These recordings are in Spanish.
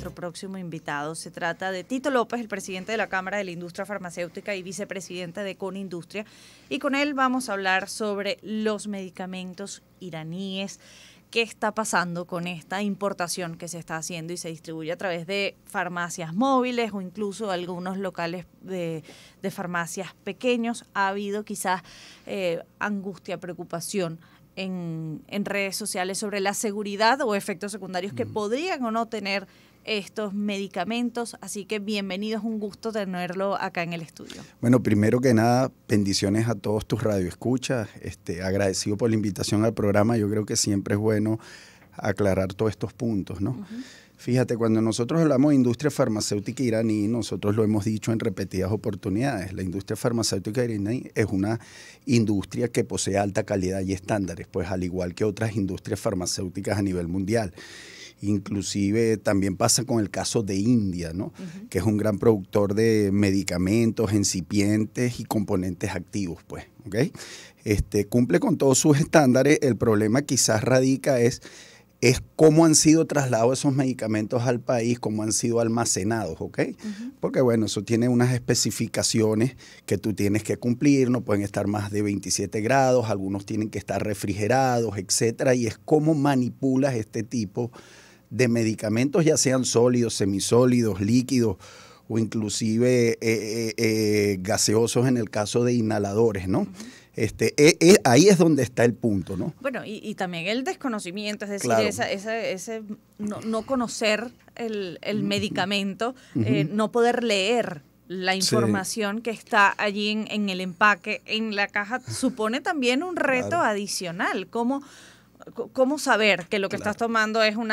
nuestro próximo invitado. Se trata de Tito López, el presidente de la Cámara de la Industria Farmacéutica y vicepresidente de Conindustria. Y con él vamos a hablar sobre los medicamentos iraníes qué está pasando con esta importación que se está haciendo y se distribuye a través de farmacias móviles o incluso algunos locales de, farmacias pequeños. Ha habido quizás eh, angustia, preocupación en, redes sociales sobre la seguridad o efectos secundarios que mm. podrían o no tener estos medicamentos, así que bienvenido, es un gusto tenerlo acá en el estudio. Bueno, primero que nada, bendiciones a todos tus radioescuchas, este, agradecido por la invitación al programa, yo creo que siempre es bueno aclarar todos estos puntos, ¿no? Fíjate, cuando nosotros hablamos de industria farmacéutica iraní, nosotros lo hemos dicho en repetidas oportunidades, la industria farmacéutica iraní es una industria que posee alta calidad y estándares, pues al igual que otras industrias farmacéuticas a nivel mundial. Inclusive también pasa con el caso de India, ¿no? que es un gran productor de medicamentos, incipientes y componentes activos. Pues, ¿okay? este, cumple con todos sus estándares. El problema quizás radica es es cómo han sido trasladados esos medicamentos al país, cómo han sido almacenados, Porque bueno, eso tiene unas especificaciones que tú tienes que cumplir, no pueden estar más de 27 grados, algunos tienen que estar refrigerados, etcétera, y es cómo manipulas este tipo de de medicamentos, ya sean sólidos, semisólidos, líquidos o inclusive eh, eh, eh, gaseosos en el caso de inhaladores, ¿no? Este, e, e, ahí es donde está el punto, ¿no? Bueno, y, también el desconocimiento, es decir, ese no, conocer el, medicamento, no poder leer la información que está allí en, el empaque, en la caja, supone también un reto adicional. ¿Cómo, ¿Cómo saber que lo que estás tomando es un,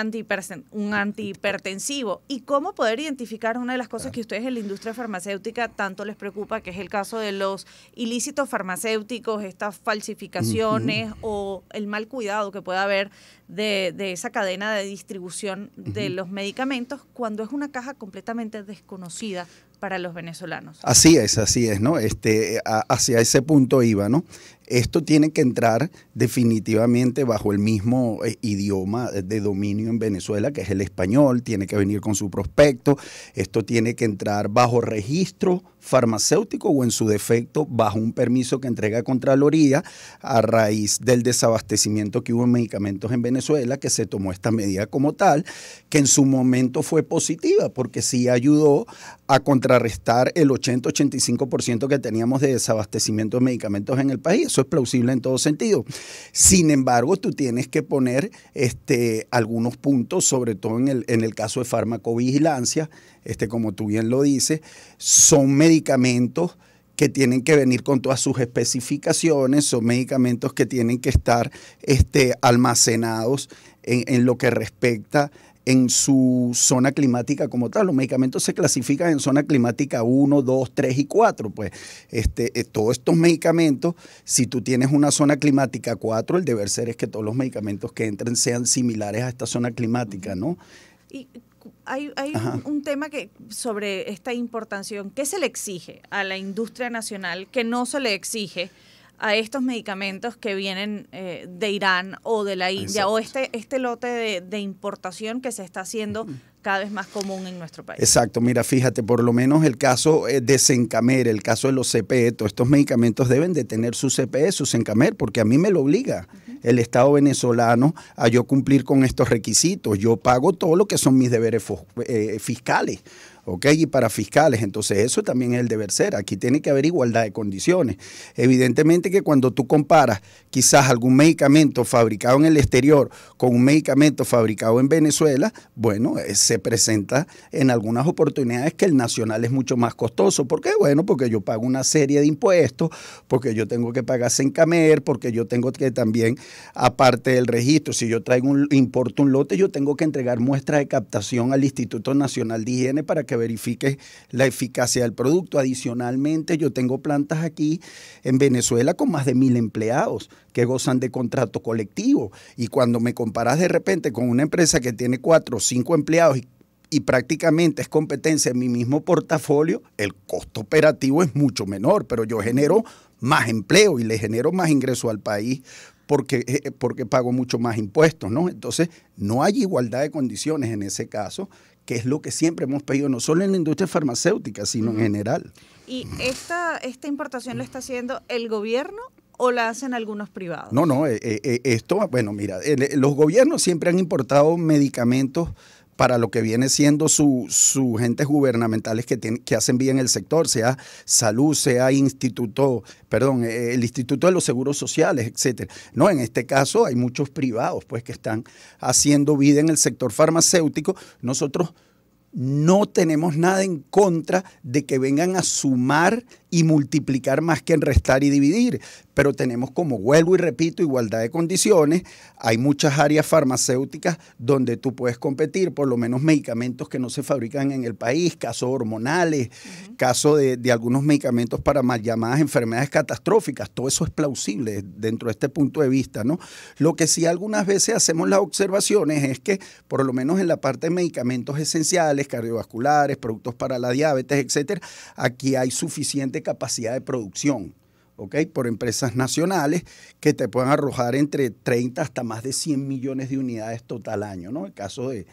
un antihipertensivo? ¿Y cómo poder identificar una de las cosas que que ustedes en la industria farmacéutica tanto les preocupa, que es el caso de los ilícitos farmacéuticos, estas falsificaciones o el mal cuidado que pueda haber de, esa cadena de distribución de los medicamentos cuando es una caja completamente desconocida para los venezolanos? Así es, así es, ¿no? Este, hacia ese punto iba, ¿no? esto tiene que entrar definitivamente bajo el mismo eh, idioma de dominio en Venezuela, que es el español, tiene que venir con su prospecto, esto tiene que entrar bajo registro farmacéutico o en su defecto bajo un permiso que entrega Contraloría a raíz del desabastecimiento que hubo en medicamentos en Venezuela, que se tomó esta medida como tal, que en su momento fue positiva porque sí ayudó a contrarrestar el 80-85% que teníamos de desabastecimiento de medicamentos en el país es plausible en todo sentido. Sin embargo, tú tienes que poner este, algunos puntos, sobre todo en el, en el caso de farmacovigilancia, este, como tú bien lo dices, son medicamentos que tienen que venir con todas sus especificaciones, son medicamentos que tienen que estar este, almacenados en, en, lo que respecta en su zona climática como tal. Los medicamentos se clasifican en zona climática 1, 2, 3 y 4. Pues este, eh, todos estos medicamentos, si tú tienes una zona climática 4, el deber ser es que todos los medicamentos que entren sean similares a esta zona climática, ¿no? Y hay, un, tema que sobre esta importación, ¿qué se le exige a la industria nacional que no se le exige? a estos medicamentos que vienen eh, de Irán o de la India o este, este lote de, importación que se está haciendo cada vez más común en nuestro país. Exacto, mira, fíjate, por lo menos el caso eh, de Sencamer, el caso de los CPE, todos estos medicamentos deben de tener su CPE, su Sencamer, porque a mí me lo obliga el Estado venezolano a yo cumplir con estos requisitos. Yo pago todo lo que son mis deberes eh, fiscales. ¿ok? Y para fiscales. Entonces eso también es el deber ser. Aquí tiene que haber igualdad de condiciones. Evidentemente que cuando tú comparas quizás algún medicamento fabricado en el exterior con un medicamento fabricado en Venezuela, bueno, eh, se presenta en algunas oportunidades que el nacional es mucho más costoso. ¿Por qué? Bueno, porque yo pago una serie de impuestos, porque yo tengo que pagar Sencamer, porque yo tengo que también, aparte del registro, si yo traigo un, importo un lote, yo tengo que entregar muestra de captación al Instituto Nacional de Higiene para que verifique la eficacia del producto. Adicionalmente, yo tengo plantas aquí en Venezuela con más de mil empleados que gozan de contrato colectivo. Y cuando me comparas de repente con una empresa que tiene cuatro o cinco empleados y prácticamente es competencia en mi mismo portafolio, el costo operativo es mucho menor, pero yo genero más empleo y le genero más ingreso al país porque, eh, porque pago mucho más impuestos, ¿no? Entonces, no hay igualdad de condiciones en ese caso que es lo que siempre hemos pedido, no solo en la industria farmacéutica, sino en general. ¿Y esta, esta importación la está haciendo el gobierno o la hacen algunos privados? No, no, eh, eh, eh, esto, bueno, mira, los gobiernos siempre han importado medicamentos para lo que viene siendo sus su gentes gubernamentales que, tienen, que hacen bien el sector, sea salud, sea instituto, perdón, eh, el Instituto de los Seguros Sociales, etcétera. No, en este caso hay muchos privados pues que están haciendo vida en el sector farmacéutico. Nosotros no tenemos nada en contra de que vengan a sumar y multiplicar más que en restar y dividir. Pero tenemos, como vuelvo y repito, igualdad de condiciones. Hay muchas áreas farmacéuticas donde tú puedes competir, por lo menos medicamentos que no se fabrican en el país, casos hormonales, casos de, algunos medicamentos para mal llamadas enfermedades catastróficas. Todo eso es plausible dentro de este punto de vista, ¿no? Lo que sí algunas veces hacemos las observaciones es que, por lo menos en la parte de medicamentos esenciales, cardiovasculares, productos para la diabetes, etcétera, aquí hay suficiente capacidad de producción. ¿ok? por empresas nacionales que te pueden arrojar entre 30 hasta más de 100 millones de unidades total año, ¿no? El caso de,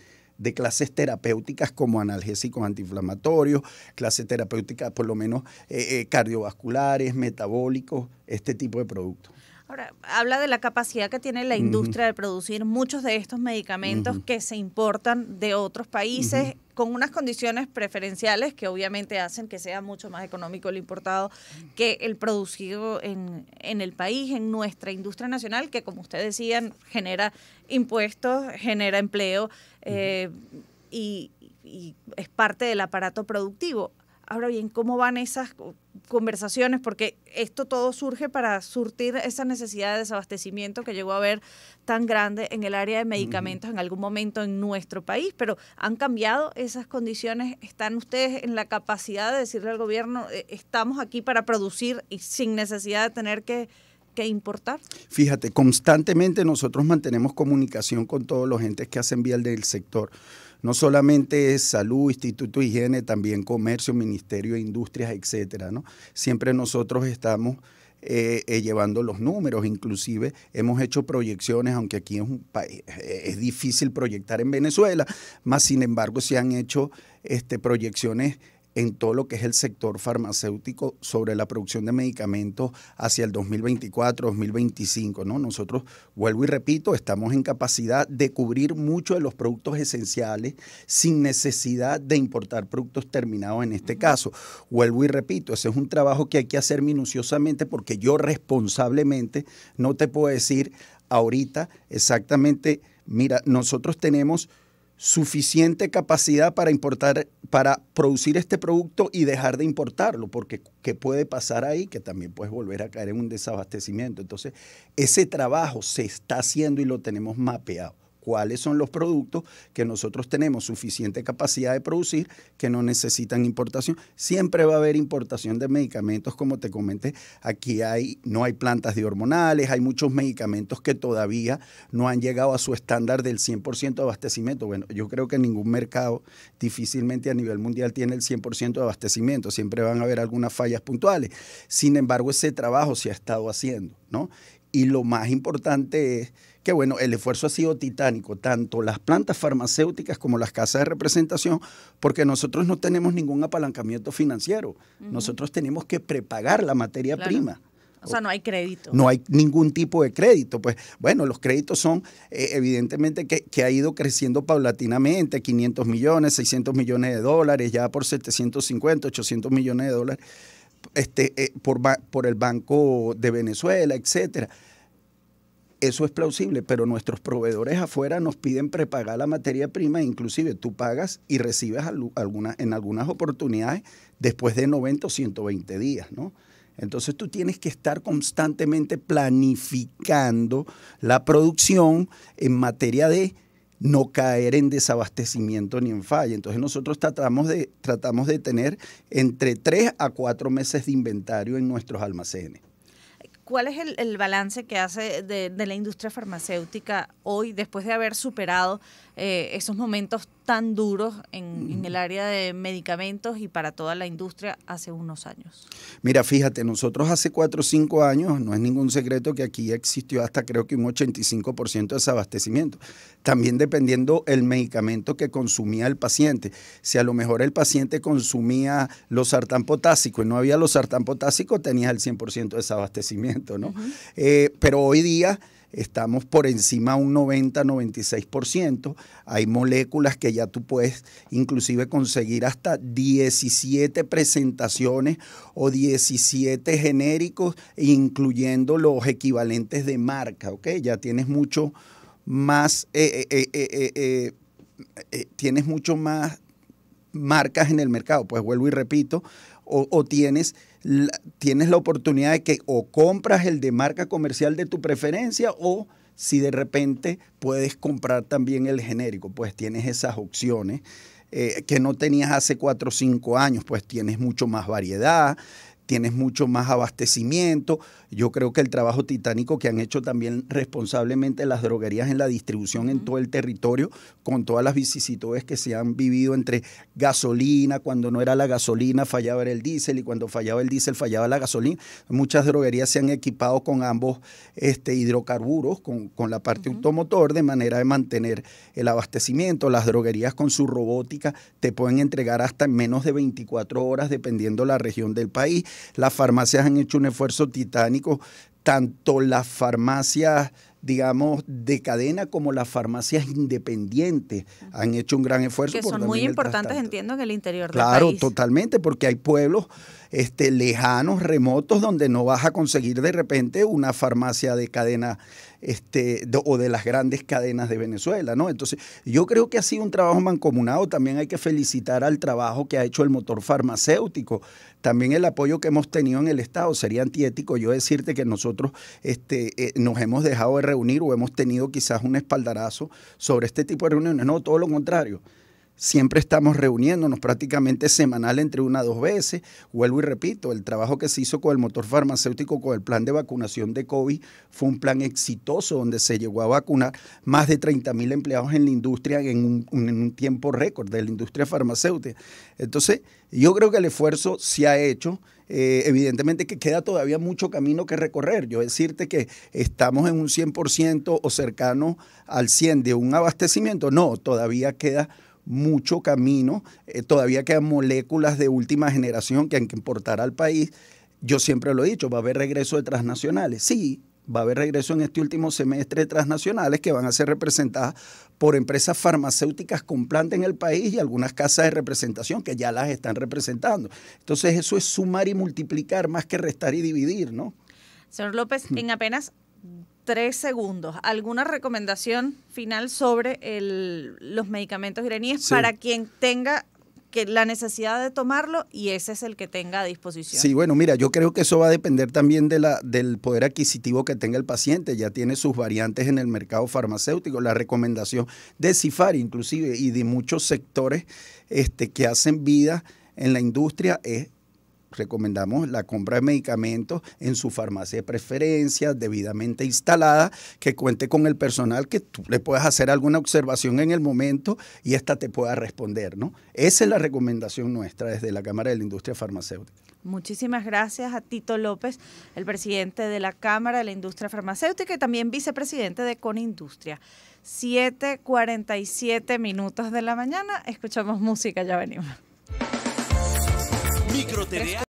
clases terapéuticas como analgésicos antiinflamatorios, clases terapéuticas por lo menos eh, eh, cardiovasculares, metabólicos, este tipo de productos. Ahora, habla de la capacidad que tiene la industria de producir muchos de estos medicamentos que se importan de otros países con unas condiciones preferenciales que obviamente hacen que sea mucho más económico el importado que el producido en, en el país, en nuestra industria nacional, que como ustedes decían, genera impuestos, genera empleo eh, y es parte del aparato productivo. Ahora bien, ¿cómo van esas conversaciones? Porque esto todo surge para surtir esa necesidad de desabastecimiento que llegó a haber tan grande en el área de medicamentos en algún momento en nuestro país, pero ¿han cambiado esas condiciones? ¿Están ustedes en la capacidad de decirle al gobierno, eh, estamos aquí para producir y sin necesidad de tener que importar? Fíjate, constantemente nosotros mantenemos comunicación con todos los entes que hacen bien del sector. No solamente es salud, instituto de higiene, también comercio, ministerio de industrias, etcétera. ¿no? Siempre nosotros estamos eh, eh, llevando los números. Inclusive hemos hecho proyecciones, aunque aquí es, un país, eh, es difícil proyectar en Venezuela, más sin embargo se han hecho este, proyecciones en todo lo que es el sector farmacéutico sobre la producción de medicamentos hacia el 2024, 2025. ¿no? Nosotros, vuelvo y repito, estamos en capacidad de cubrir muchos de los productos esenciales sin necesidad de importar productos terminados en este caso. Vuelvo y repito, ese es un trabajo que hay que hacer minuciosamente porque yo responsablemente no te puedo decir ahorita exactamente, mira, nosotros tenemos suficiente capacidad para importar, para producir este producto y dejar de importarlo, porque ¿qué puede pasar ahí? Que también puedes volver a caer en un desabastecimiento. Entonces, ese trabajo se está haciendo y lo tenemos mapeado cuáles son los productos que nosotros tenemos suficiente capacidad de producir que no necesitan importación. Siempre va a haber importación de medicamentos, como te comenté, aquí hay, no hay plantas de hormonales, hay muchos medicamentos que todavía no han llegado a su estándar del 100% de abastecimiento. Bueno, yo creo que ningún mercado difícilmente a nivel mundial tiene el 100% de abastecimiento, siempre van a haber algunas fallas puntuales. Sin embargo, ese trabajo se ha estado haciendo, ¿no? Y lo más importante es que, bueno, el esfuerzo ha sido titánico, tanto las plantas farmacéuticas como las casas de representación, porque nosotros no tenemos ningún apalancamiento financiero. Nosotros tenemos que prepagar la materia prima. O sea, no hay crédito. No hay ningún tipo de crédito. Pues bueno, los créditos son eh, evidentemente que, que, ha ido creciendo paulatinamente, 500 millones, 600 millones de dólares, ya por 750, 800 millones de dólares este, eh, por, por el Banco de Venezuela, etcétera. Eso es plausible, pero nuestros proveedores afuera nos piden prepagar la materia prima, inclusive tú pagas y recibes alguna, en algunas oportunidades después de 90 o 120 días, ¿no? Entonces tú tienes que estar constantemente planificando la producción en materia de no caer en desabastecimiento ni en falla. Entonces nosotros tratamos de, tratamos de tener entre 3 a cuatro meses de inventario en nuestros almacenes. ¿Cuál es el, balance que hace de, la industria farmacéutica hoy después de haber superado eh, esos momentos tan duros en, el área de medicamentos y para toda la industria hace unos años? Mira, fíjate, nosotros hace cuatro o cinco años, no es ningún secreto que aquí existió hasta creo que un 85% de desabastecimiento, también dependiendo el medicamento que consumía el paciente. Si a lo mejor el paciente consumía los sartán potásicos y no había los sartán potásicos, tenías el 100% de desabastecimiento, ¿no? Eh, pero hoy día estamos por encima un 90-96%. Hay moléculas que ya tú puedes inclusive conseguir hasta 17 presentaciones o 17 genéricos, incluyendo los equivalentes de marca, ¿ok? Ya tienes mucho más, eh, eh, eh, tienes mucho más marcas en el mercado, pues vuelvo y repito, o tienes tienes la oportunidad de que o compras el de marca comercial de tu preferencia o si de repente puedes comprar también el genérico, pues tienes esas opciones eh, que no tenías hace 4 o 5 años, pues tienes mucho más variedad tienes mucho más abastecimiento. Yo creo que el trabajo titánico que han hecho también responsablemente las droguerías en la distribución en todo el territorio, con todas las vicisitudes que se han vivido entre gasolina, cuando no era la gasolina fallaba el diésel y cuando fallaba el diésel fallaba la gasolina. Muchas droguerías se han equipado con ambos este, hidrocarburos, con, con la parte automotor, de manera de mantener el abastecimiento. Las droguerías con su robótica te pueden entregar hasta en menos de 24 horas, dependiendo la región del país las farmacias han hecho un esfuerzo titánico, tanto las farmacias digamos, de cadena como las farmacias independientes han hecho un gran esfuerzo. Que son muy importantes, entiendo, en el interior del país. Claro, totalmente, porque hay pueblos este, lejanos, remotos, donde no vas a conseguir de repente una farmacia de cadena este, o de las grandes cadenas de Venezuela, ¿no? Entonces, yo creo que ha sido un trabajo mancomunado. También hay que felicitar al trabajo que ha hecho el motor farmacéutico, también el apoyo que hemos tenido en el Estado. Sería antiético yo decirte que nosotros este, eh, nos hemos dejado de reunir o hemos tenido quizás un espaldarazo sobre este tipo de reuniones. No, todo lo contrario. Siempre estamos reuniéndonos prácticamente semanal entre una o dos veces. Vuelvo y repito, el trabajo que se hizo con el motor farmacéutico, con el plan de vacunación de COVID, fue un plan exitoso donde se llegó a vacunar más de 30 mil empleados en la industria en un, tiempo récord de la industria farmacéutica. Entonces, yo creo que el esfuerzo se ha hecho. Eh, evidentemente que queda todavía mucho camino que recorrer. Yo decirte que estamos en un 100% o cercano al 100% de un abastecimiento, no, todavía queda mucho camino, eh, todavía quedan moléculas de última generación que hay que importar al país. Yo siempre lo he dicho, va a haber regreso de transnacionales. Sí, va a haber regreso en este último semestre de transnacionales que van a ser representadas por empresas farmacéuticas con planta en el país y algunas casas de representación que ya las están representando. Entonces eso es sumar y multiplicar más que restar y dividir, ¿no? Señor López, mm. en apenas tres segundos, ¿alguna recomendación final sobre los medicamentos iraníes para quien tenga la necesidad de tomarlo y ese es el que tenga a disposición. Sí, bueno, mira, yo creo que eso va a depender también del poder adquisitivo que tenga el paciente. Ya tiene sus variantes en el mercado farmacéutico. La recomendación de CIFAR, inclusive, y de muchos sectores este, que hacen vida en la industria es recomendamos la compra de medicamentos en su farmacia de preferencia, debidamente instalada, que cuente con el personal que tú le puedas hacer alguna observación en el momento y ésta te pueda responder, ¿no? Esa es la recomendación nuestra desde la Cámara de la Industria Farmacéutica. Muchísimas gracias a Tito López, el presidente de la Cámara de la Industria Farmacéutica y también vicepresidente de Conindustria. 7:47 minutos de la mañana, escuchamos música, ya venimos.